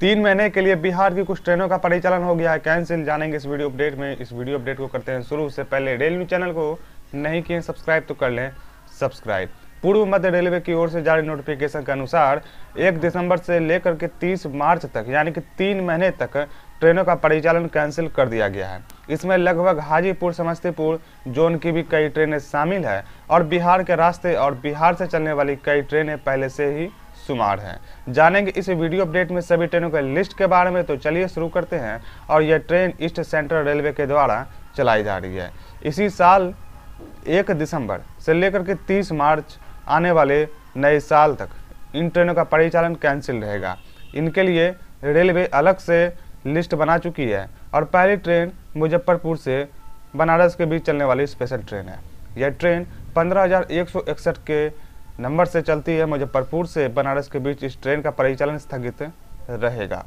तीन महीने के लिए बिहार की कुछ ट्रेनों का परिचालन हो गया है कैंसिल जानेंगे इस वीडियो अपडेट में इस वीडियो अपडेट को करते हैं शुरू से पहले रेल न्यूज चैनल को नहीं किए सब्सक्राइब तो कर लें सब्सक्राइब पूर्व मध्य रेलवे की ओर से जारी नोटिफिकेशन के अनुसार 1 दिसंबर से लेकर के 30 मार्च तक यानी कि तीन महीने तक ट्रेनों का परिचालन कैंसिल कर दिया गया है इसमें लगभग हाजीपुर समस्तीपुर जोन की भी कई ट्रेनें शामिल है और बिहार के रास्ते और बिहार से चलने वाली कई ट्रेनें पहले से ही शुमार हैं जानेंगे इस वीडियो अपडेट में सभी ट्रेनों के लिस्ट के बारे में तो चलिए शुरू करते हैं और यह ट्रेन ईस्ट सेंट्रल रेलवे के द्वारा चलाई जा रही है इसी साल एक दिसंबर से लेकर के तीस मार्च आने वाले नए साल तक इन ट्रेनों का परिचालन कैंसिल रहेगा इनके लिए रेलवे अलग से लिस्ट बना चुकी है और पहली ट्रेन मुजफ्फरपुर से बनारस के बीच चलने वाली स्पेशल ट्रेन है यह ट्रेन पंद्रह के नंबर से चलती है मुजफ्फरपुर से बनारस के बीच इस ट्रेन का परिचालन स्थगित रहेगा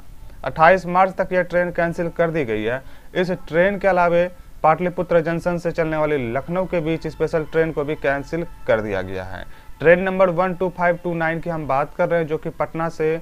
28 मार्च तक यह ट्रेन कैंसिल कर दी गई है इस ट्रेन के अलावे पाटलिपुत्र जंक्शन से चलने वाली लखनऊ के बीच स्पेशल ट्रेन को भी कैंसिल कर दिया गया है ट्रेन नंबर 12529 की हम बात कर रहे हैं जो कि पटना से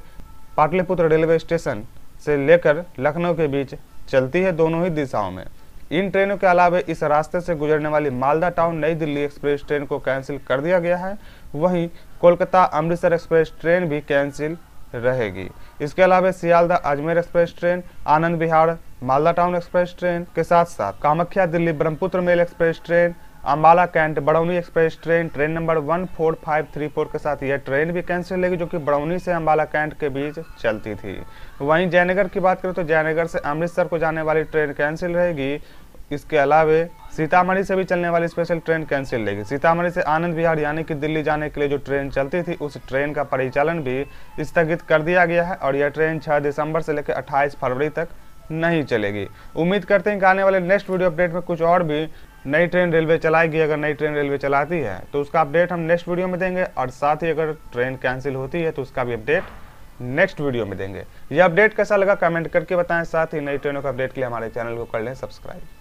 पाटलिपुत्र रेलवे स्टेशन से लेकर लखनऊ के बीच चलती है दोनों ही दिशाओं में इन ट्रेनों के अलावा इस रास्ते से गुजरने वाली Malda town New Delhi express train को कैंसिल कर दिया गया है वहीं कोलकाता अमृतसर एक्सप्रेस ट्रेन भी कैंसिल रहेगी इसके अलावा Sealdah Ajmer express train Anand Vihar Malda town express train के साथ साथ Kamakhya Delhi Brahmaputra mail express train Ambala cantt Barauni express train train number four के साथ यह ट्रेन भी कैंसिल होगी जो कि बड़ौनी से अम्बाला कैंट के बीच चलती थी वहीं जयनगर की बात करें तो जयनगर से अमृतसर को जाने वाली ट्रेन कैंसिल रहेगी इसके अलावे सीतामढ़ी से भी चलने वाली स्पेशल ट्रेन कैंसिल रहेगी सीतामढ़ी से आनंद विहार यानी कि दिल्ली जाने के लिए जो ट्रेन चलती थी उस ट्रेन का परिचालन भी स्थगित कर दिया गया है और यह ट्रेन 6 दिसंबर से लेकर 28 फरवरी तक नहीं चलेगी उम्मीद करते हैं कि आने वाले नेक्स्ट वीडियो अपडेट में कुछ और भी नई ट्रेन रेलवे चलाएगी अगर नई ट्रेन रेलवे चलाती है तो उसका अपडेट हम नेक्स्ट वीडियो में देंगे और साथ ही अगर ट्रेन कैंसिल होती है तो उसका भी अपडेट नेक्स्ट वीडियो में देंगे यह अपडेट कैसा लगा कमेंट करके बताएं साथ ही नई ट्रेनों का अपडेट के लिए हमारे चैनल को कर लें सब्सक्राइब